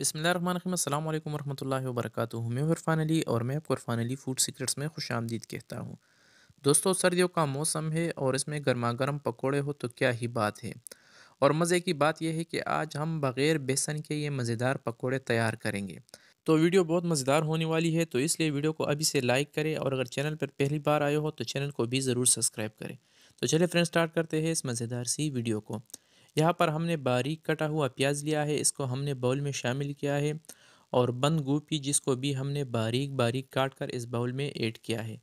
बसमिल अल्लाम वरहमल वर्क मैं इरफान अली और मैं आपको इरफान अली फूड सीक्रेट्स में खुश आमदीद कहता हूँ दोस्तों सर्दियों का मौसम है और इसमें गर्मा गर्म पकौड़े हो तो क्या ही बात है और मज़े की बात यह है कि आज हम बग़ैर बेसन के ये मज़ेदार पकौड़े तैयार करेंगे तो वीडियो बहुत मज़ेदार होने वाली है तो इसलिए वीडियो को अभी से लाइक करें और अगर चैनल पर पहली बार आए हो तो चैनल को भी ज़रूर सब्सक्राइब करें तो चलिए फ्रेंड्स स्टार्ट करते हैं इस मज़ेदार सी वीडियो को यहाँ पर हमने बारीक कटा हुआ प्याज लिया है इसको हमने बाउल में शामिल किया है और बंद गोभी जिसको भी हमने बारीक बारीक काट कर इस बाउल में ऐड किया है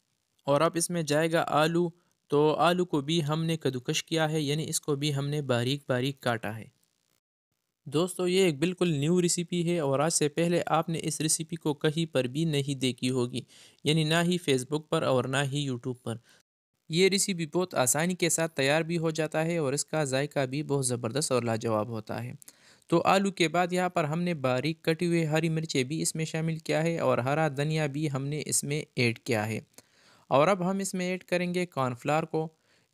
और अब इसमें जाएगा आलू तो आलू को भी हमने कद्दूकश किया है यानी इसको भी हमने बारीक बारीक काटा है दोस्तों ये एक बिल्कुल न्यू रेसिपी है और आज से पहले आपने इस रेसिपी को कहीं पर भी नहीं देखी होगी यानी ना ही फेसबुक पर और ना ही यूट्यूब पर ये रेसिपी बहुत आसानी के साथ तैयार भी हो जाता है और इसका जायका भी बहुत ज़बरदस्त और लाजवाब होता है तो आलू के बाद यहाँ पर हमने बारीक कटी हुई हरी मिर्चें भी इसमें शामिल किया है और हरा धनिया भी हमने इसमें ऐड किया है और अब हम इसमें ऐड करेंगे कॉर्नफ्लार को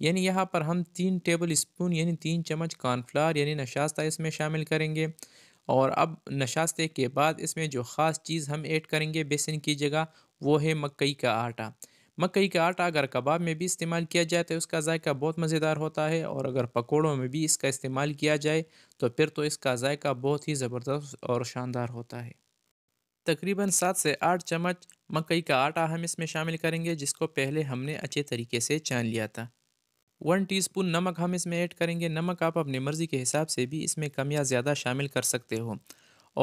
यानी यहाँ पर हम तीन टेबल स्पून यानी तीन चम्मच कॉर्नफ्लार यानी नशास्ता इसमें शामिल करेंगे और अब नशास्ते के बाद इसमें जो ख़ास चीज़ हम ऐड करेंगे बेसन की जगह वो है मकई का आटा मकई का आटा अगर कबाब में भी इस्तेमाल किया जाए तो इसका जायका बहुत मज़ेदार होता है और अगर पकौड़ों में भी इसका इस्तेमाल किया जाए तो फिर तो इसका जायका बहुत ही ज़बरदस्त और शानदार होता है तकरीबन सात से आठ चम्मच मकई का आटा हम इसमें शामिल करेंगे जिसको पहले हमने अच्छे तरीके से छान लिया था वन टीस्पून नमक हम इसमें ऐड करेंगे नमक आप अपनी मर्ज़ी के हिसाब से भी इसमें कम या ज़्यादा शामिल कर सकते हो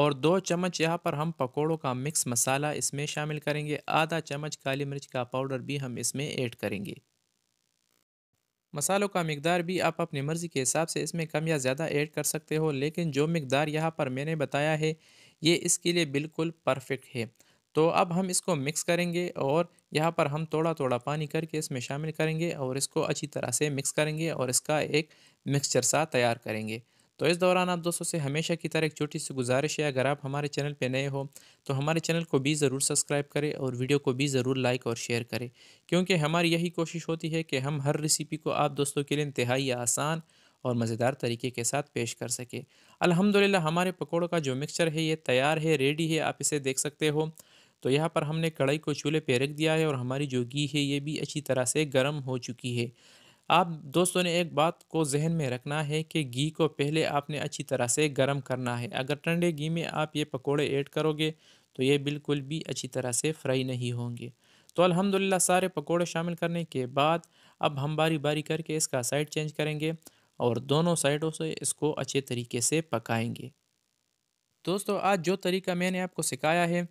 और दो चम्मच यहाँ पर हम पकोड़ों का मिक्स मसाला इसमें शामिल करेंगे आधा चम्मच काली मिर्च का पाउडर भी हम इसमें ऐड करेंगे मसालों का मकदार भी आप अपनी मर्ज़ी के हिसाब से इसमें कम या ज़्यादा ऐड कर सकते हो लेकिन जो मकदार यहाँ पर मैंने बताया है ये इसके लिए बिल्कुल परफेक्ट है तो अब हम इसको मिक्स करेंगे और यहाँ पर हम थोड़ा थोड़ा पानी करके इसमें शामिल करेंगे और इसको अच्छी तरह से मिक्स करेंगे और इसका एक मिक्सचर सा तैयार करेंगे तो इस दौरान आप दोस्तों से हमेशा की तरह एक छोटी सी गुजारिश है अगर आप हमारे चैनल पर नए हो तो हमारे चैनल को भी ज़रूर सब्सक्राइब करें और वीडियो को भी ज़रूर लाइक और शेयर करें क्योंकि हमारी यही कोशिश होती है कि हम हर रेसिपी को आप दोस्तों के लिए इंतहाई आसान और मज़ेदार तरीके के साथ पेश कर सके अलहमदिल्ला हमारे पकौड़ों का जो मिक्सचर है ये तैयार है रेडी है आप इसे देख सकते हो तो यहाँ पर हमने कढ़ाई को चूल्हे पे रख दिया है और हमारी जो घी है ये भी अच्छी तरह से गर्म हो चुकी है आप दोस्तों ने एक बात को जहन में रखना है कि घी को पहले आपने अच्छी तरह से गर्म करना है अगर ठंडे घी में आप ये पकोड़े ऐड करोगे तो ये बिल्कुल भी अच्छी तरह से फ्राई नहीं होंगे तो अल्हम्दुलिल्लाह सारे पकोड़े शामिल करने के बाद अब हम बारी बारी करके इसका साइड चेंज करेंगे और दोनों साइडों से इसको अच्छे तरीके से पकाएंगे दोस्तों आज जो तरीका मैंने आपको सिखाया है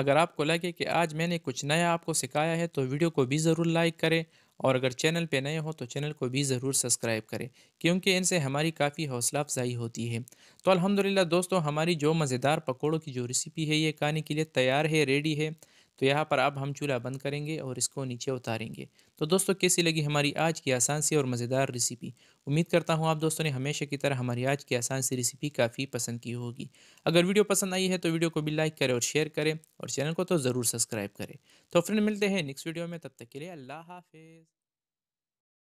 अगर आपको लगे कि आज मैंने कुछ नया आपको सिखाया है तो वीडियो को भी ज़रूर लाइक करें और अगर चैनल पे नए हो तो चैनल को भी ज़रूर सब्सक्राइब करें क्योंकि इनसे हमारी काफ़ी हौसला अफजाई होती है तो अलहमदिल्ला दोस्तों हमारी जो मज़ेदार पकौड़ों की जो रेसिपी है ये खाने के लिए तैयार है रेडी है तो यहाँ पर अब हम चूल्हा बंद करेंगे और इसको नीचे उतारेंगे तो दोस्तों कैसी लगी हमारी आज की आसान सी और मज़ेदार रेसिपी उम्मीद करता हूँ आप दोस्तों ने हमेशा की तरह हमारी आज की आसान सी रेसिपी काफ़ी पसंद की होगी अगर वीडियो पसंद आई है तो वीडियो को भी लाइक करें और शेयर करें और चैनल को तो ज़रूर सब्सक्राइब करें तो फ्रेंड मिलते हैं नेक्स्ट वीडियो में तब तक के लिए अल्लाह हाफिज़